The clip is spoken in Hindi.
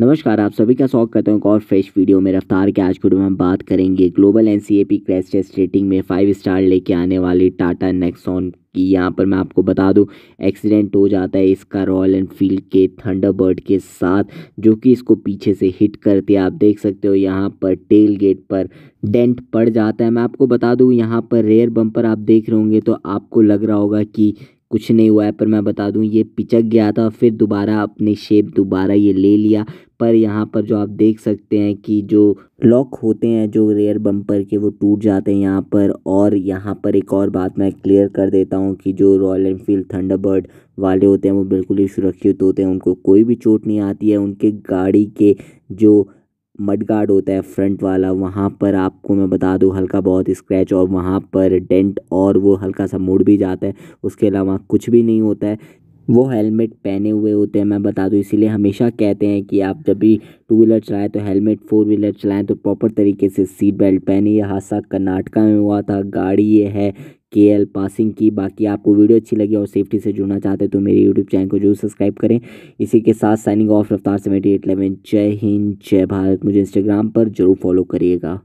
नमस्कार आप सभी का स्वागत करते हैं एक और फ्रेश वीडियो में रफ्तार के आज वीडियो में हम बात करेंगे global N C A P crash test rating में फाइव स्टार लेके आने वाली टाटा नेक्सॉन की यहाँ पर मैं आपको बता दूँ एक्सीडेंट हो जाता है इसका रॉयल एनफील्ड के थंडरबर्ड के साथ जो कि इसको पीछे से हिट करते आप देख सकते हो यहाँ पर टेल गेट पर डेंट पड़ जाता है मैं आपको बता दूँ यहाँ पर रेयर बम्पर आप देख रहे होंगे तो आपको लग रहा होगा कि कुछ नहीं हुआ है पर मैं बता दूं ये पिचक गया था फिर दोबारा अपने शेप दोबारा ये ले लिया पर यहाँ पर जो आप देख सकते हैं कि जो लॉक होते हैं जो रेयर बम्पर के वो टूट जाते हैं यहाँ पर और यहाँ पर एक और बात मैं क्लियर कर देता हूँ कि जो रॉयल एनफील्ड थंडरबर्ड वाले होते हैं वो बिल्कुल ही सुरक्षित होते हैं उनको कोई भी चोट नहीं आती है उनके गाड़ी के जो मड गार्ड होता है फ्रंट वाला वहाँ पर आपको मैं बता दूँ हल्का बहुत स्क्रैच और वहाँ पर डेंट और वो हल्का सा मुड़ भी जाता है उसके अलावा कुछ भी नहीं होता है वो हेलमेट पहने हुए होते हैं मैं बता दूं इसीलिए हमेशा कहते हैं कि आप जब भी टू व्हीलर चलाएं तो हेलमेट फोर व्हीलर चलाएं तो प्रॉपर तरीके से सीट बेल्ट पहने ये हादसा कर्नाटका में हुआ था गाड़ी ये है के एल पासिंग की बाकी आपको वीडियो अच्छी लगी और सेफ्टी से जुड़ना चाहते हैं तो मेरे यूट्यूब चैनल को जरूर सब्सक्राइब करें इसी के साथ signing off Raftaar seventy eight eleven Jai Hind जय भारत मुझे इंस्टाग्राम पर जरूर फॉलो करिएगा